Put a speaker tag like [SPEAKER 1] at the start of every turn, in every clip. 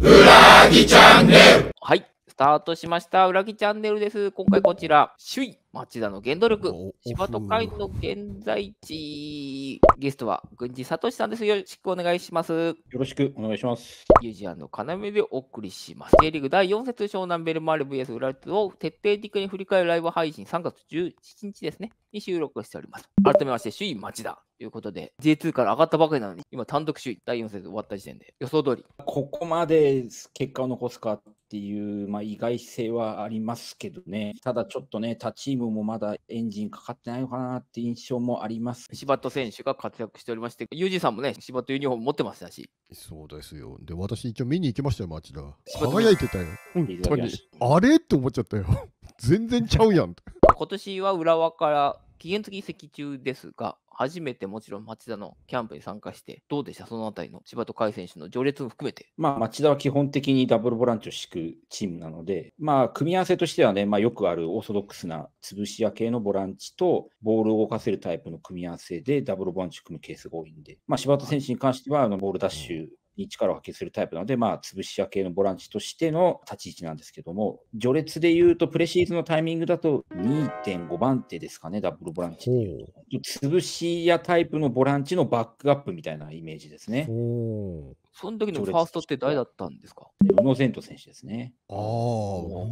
[SPEAKER 1] 裏木チャンネルはい、スタートしました。ラギチャンネルです。今回こちら、首位、町田の原動力、芝都会の現在地。ゲストは、郡司聡さんです。よろしくお願いします。よろしくお願いします。ユージアンの要でお送りします。J リーグ第4節湘南ベルマール VS 裏手を徹底的に振り返るライブ配信3月17日ですね、に収録しております。改めまして、首位町田。いうことで、J2 から上がったばかりなのに、今単独首位、第4節終わった時点で、
[SPEAKER 2] 予想通り。ここまで結果を残すかっていう、まあ、意外性はありますけどね、ただちょっとね、他チームもまだエンジンかかってないのかなって印象もあります。
[SPEAKER 1] 柴田選手が活躍しておりまして、ユージさんもね、柴田ユニフォーム持ってましたし。そうですよ。で、
[SPEAKER 3] 私一応見に行きましたよ、町田。輝いてたよ。本当に。あれって思っちゃったよ。全然ちゃうやん。
[SPEAKER 1] 今年は浦和から期限付き移籍中ですが、初めてもちろん町田のキャンプに参加して、どうでした、そのあたりの千葉と海選手の序列も
[SPEAKER 2] 含めて。まあ、町田は基本的にダブルボランチを敷くチームなので、まあ、組み合わせとしてはね、まあ、よくあるオーソドックスな潰し屋系のボランチと、ボールを動かせるタイプの組み合わせで、ダブルボランチを組むケースが多いんで、まあ、柴田選手に関しては、あのボールダッシュ、に力を発揮するタイプなので、まあ、潰し屋系のボランチとしての立ち位置なんですけども、序列でいうと、プレシーズのタイミングだと2.5番手ですかね、ダブルボランチ潰し屋タイプのボランチのバックアップみたいなイメージですね。その時のファーストって誰だったんですか宇野善斗選手ですね。ああ、宇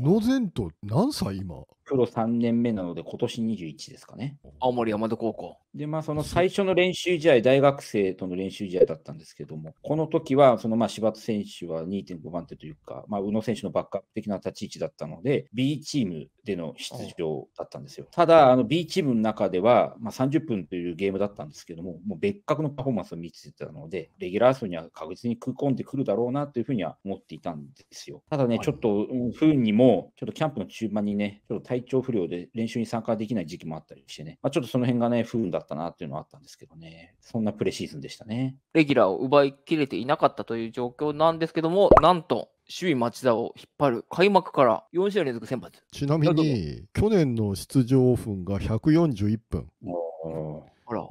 [SPEAKER 2] 野善斗、何歳今プロ3年目なので、今年21ですかね。青森山田高校。で、まあ、その最初の練習試合、大学生との練習試合だったんですけども、この時は、そのまあ柴田選手は2.5番手というか、まあ、宇野選手のバックアップ的な立ち位置だったので、B チームでの出場だったんですよ。ただ、あの B チームの中では、まあ、30分というゲームだったんですけども、もう別格のパフォーマンスを見せてたので、レギュラー層には確実に食い込んでくるだろうなというふうには思っていたんですよ。ただね、ちょっと、不運にも、ちょっとキャンプの中盤にね、ちょっと体調不良で練習に参加できない時期もあったりしてね、まあ、ちょっとその辺がね、不運だったなっていうのはあったんですけどね、そんなプレシーズンでしたね。
[SPEAKER 1] レギュラーを奪いきれていなかったという状況なんですけども、なんと、首位町田を引っ張る開幕から4試合連続先
[SPEAKER 3] 発ちなみに去年の出場オフンが141分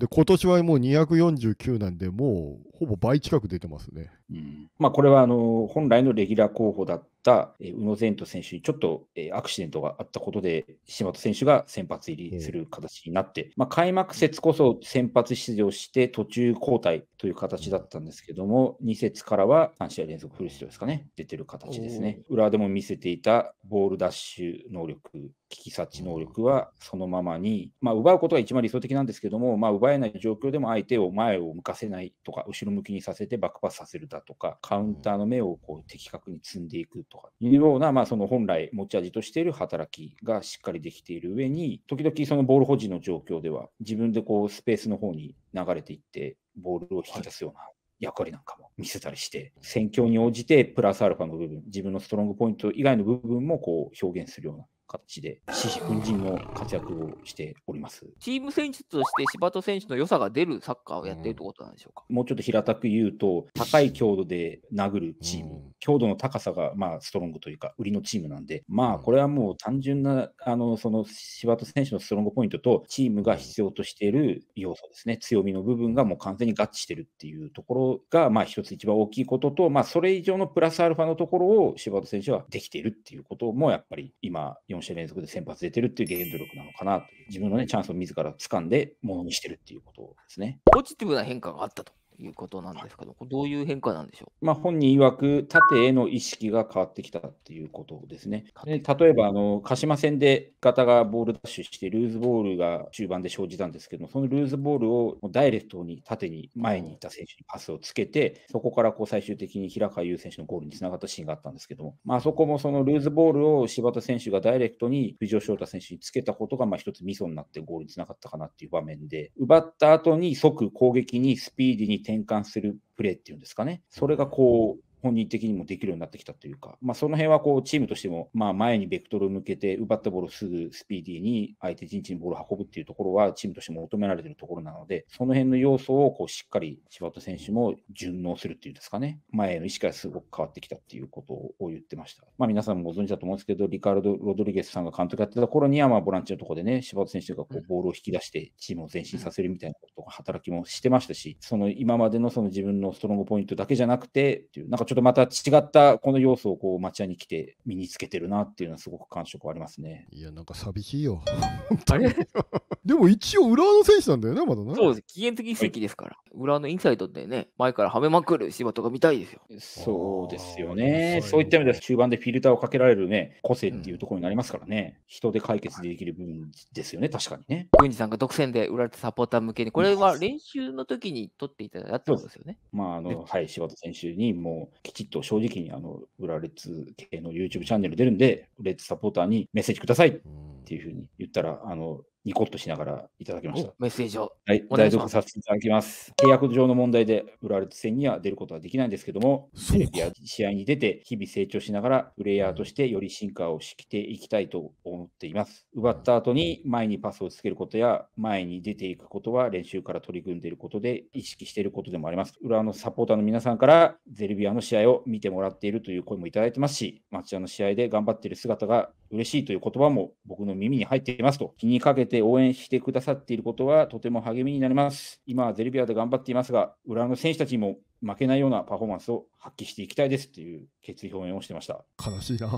[SPEAKER 3] で今年はもう249なんでもうほぼ倍近く出てますね。う
[SPEAKER 2] んまあ、これはあの本来のレギュラー候補だった宇野善斗選手にちょっとアクシデントがあったことで、島田選手が先発入りする形になって、うん、まあ、開幕節こそ先発出場して途中交代という形だったんですけども、2節からは3試合連続フル出場ですかね、出てる形ですね。裏でも見せていたボールダッシュ能力、危機察知能力はそのままに、まあ、奪うことが一番理想的なんですけども、まあ、奪えない状況でも相手を前を向かせないとか、後ろろ向きにさせてバックパスさせるだとか、カウンターの目をこう的確に積んでいくとかいうような、まあ、その本来持ち味としている働きがしっかりできている上に、時々そのボール保持の状況では、自分でこうスペースの方に流れていって、ボールを引き出すような。役割なんかも見せたりして、戦況に応じてプラスアルファの部分、自分のストロングポイント以外の部分もこう表現するような形で、獅子奮活躍をしております
[SPEAKER 1] チーム選手として柴戸選手の良さが出るサッカーをやっているということなんでしょうか、
[SPEAKER 2] うん、もうちょっと平たく言うと、高い強度で殴るチーム、うん、強度の高さがまあストロングというか、売りのチームなんで、まあ、これはもう単純なあのその柴戸選手のストロングポイントと、チームが必要としている要素ですね、強みの部分がもう完全に合致してるっていうところが、まあ、一つ一番大きいことと、まあ、それ以上のプラスアルファのところを柴戸選手はできているっていうことも、やっぱり今、4試合連続で先発出てるっていう原動力なのかなという、自分のね、チャンスを自ら掴んでものにしてるっていうことですね。ポジティブな変化があったと。いうことなんですけど、どういう変化なんでしょう、まあ、本人曰く縦への意識が変わってきたっていうことですね。例えばあの鹿島戦で方がボールダッシュしてルーズボールが中盤で生じたんですけどそのルーズボールをダイレクトに縦に前にいた選手にパスをつけてそこからこう最終的に平川優選手のゴールにつながったシーンがあったんですけども、まあそこもそのルーズボールを柴田選手がダイレクトに藤尾翔太選手につけたことがまあ一つミソになってゴールにつながったかなっていう場面で奪った後に即攻撃にスピーディーに転換するプレーっていうんですかね。それがこう、本人的にもできるようになってきたというか、まあ、その辺はこうチームとしても、まあ、前にベクトルを向けて、奪ったボールをすぐスピーディーに相手陣地にボールを運ぶっていうところは、チームとしても求められてるところなので、その辺の要素をこうしっかり柴田選手も順応するっていうんですかね、前への意識がすごく変わってきたっていうことを言ってました。まあ、皆さんもご存知だと思うんですけど、リカルド・ロドリゲスさんが監督やってた頃には、まあ、ボランチのとこでね、柴田選手がこうボールを引き出して、チームを前進させるみたいなことが働きもしてましたし、その今までのその自分のストロングポイントだけじゃなくて、っていう、なんかちょっとっとまた違ったこの要素をこう町屋に来て身につけてるなっていうのはすごく感触
[SPEAKER 3] ありますね。いや、なんか寂しいよ。でも一応、浦和の選手なんだよね、まだね。そうです。
[SPEAKER 2] 期限的移籍ですから。浦和のインサイドでね、前からはめまくる柴田が見たいですよ。そうですよね。そういった意味では中盤でフィルターをかけられるね、個性っていうところになりますからね。うん、人で解決できる部分ですよね、確かにね。郡司さんが独占で売られたサポーター向けに、これは練
[SPEAKER 1] 習の時に取っていただいたっですよね。
[SPEAKER 2] まあ、あの、はい、柴田選手にもうきちっと正直にあの裏列系の YouTube チャンネル出るんで、レッツサポーターにメッセージくださいっていうふうに言ったら、あのニコッとしながらいただきました。メッセージを。はい、代読させていただきます。契約上の問題で売られッ戦には出ることはできないんですけども、テレビや試合に出て日々成長しながら、プレイヤーとしてより進化をしていきたいと思っています。奪った後に前にパスをつけることや、前に出ていくことは練習から取り組んでいることで、意識していることでもあります。裏のサポーターの皆さんから、ゼルビアの試合を見てもらっているという声もいただいてますし、町田の試合で頑張っている姿が嬉しいという言葉も僕の耳に入っていますと、気にかけてて応援してくださっていることはとても励みになります。今はゼルビアで頑張っていますが、裏の選手たちにも負けないようなパフォーマンスを発揮していきたいですという決意表明をしてました。悲しいな。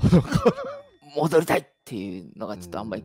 [SPEAKER 2] 戻りたい
[SPEAKER 1] っていうのがちょっとあんまり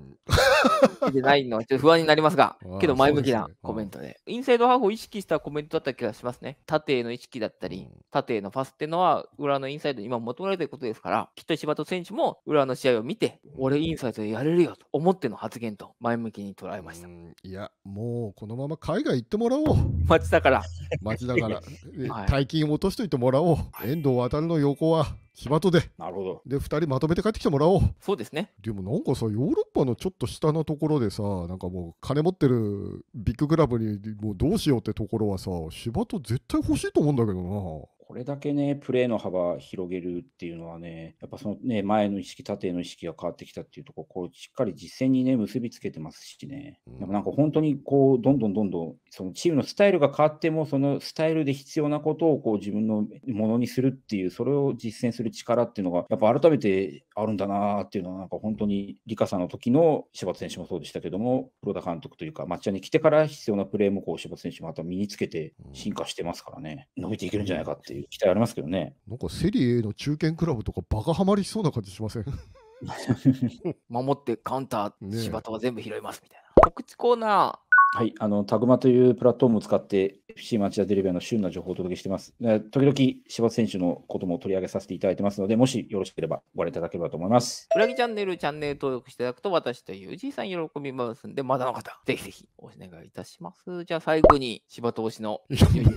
[SPEAKER 1] 出 てないのはちょっと不安になりますが、けど前向きなコメントでインサイドハーフを意識したコメントだった気がしますね。縦への意識だったり、縦へのパスっていうのは裏のインサイドに今求められてることですから、きっと柴戸選手も裏の試合を見て、俺インサイドやれるよと思っての発言と前向きに捉えました。いや、
[SPEAKER 3] もうこのまま海外行ってもらおう。
[SPEAKER 1] 町だから。町だから。大
[SPEAKER 3] 金落としといてもらおう。遠藤航の横は柴戸で。なるほど。で、2人まとめて帰ってきてもらおう。そうですね。でもなんかさヨーロッパのちょっと下のところでさなんかもう金持ってるビッグクラブにもうどうしようってところはさ芝と絶対欲しいと思うんだけどな
[SPEAKER 2] これだけね、プレーの幅広げるっていうのはね、やっぱそのね、前の意識、縦の意識が変わってきたっていうところ、こうしっかり実践にね、結びつけてますしね、うん、なんか本当にこう、どんどんどんどん、そのチームのスタイルが変わっても、そのスタイルで必要なことをこう自分のものにするっていう、それを実践する力っていうのが、やっぱ改めてあるんだなっていうのは、なんか本当に、リカさんの時の柴田選手もそうでしたけども、黒田監督というか、抹茶に来てから必要なプレーもこう柴田選手もまた身につけて進化してますからね、伸びていけるんじゃないかっていう。いう期待ありますけどね。
[SPEAKER 3] なんかセリエの中堅クラブとかバカハマりしそうな感じしません
[SPEAKER 1] 守ってカウンター、ね、柴田は全部拾いますみたいな。告知コーナー。
[SPEAKER 2] はい、あの、タグマというプラットフォームを使って、FC 町田テレビの旬な情報をお届けしています。時々、柴田選手のことも取り上げさせていただいてますので、もしよろしければご覧いただければと思います。
[SPEAKER 1] 裏木チャンネル、チャンネル登録していただくと、私というじいさん喜びますんで、まだの方、ぜひぜひお願いいたします。じゃあ最後に、柴田推しの。もう言っ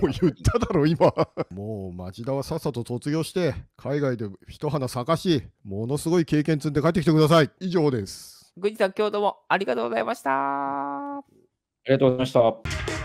[SPEAKER 3] ただろ、今。もう町田はさっさと卒業して、海外で一花咲かし、ものすごい経験積んで帰ってきてください。以上です。
[SPEAKER 1] グジさん、今日どうもありがとうございました。あ
[SPEAKER 3] りがとうございました。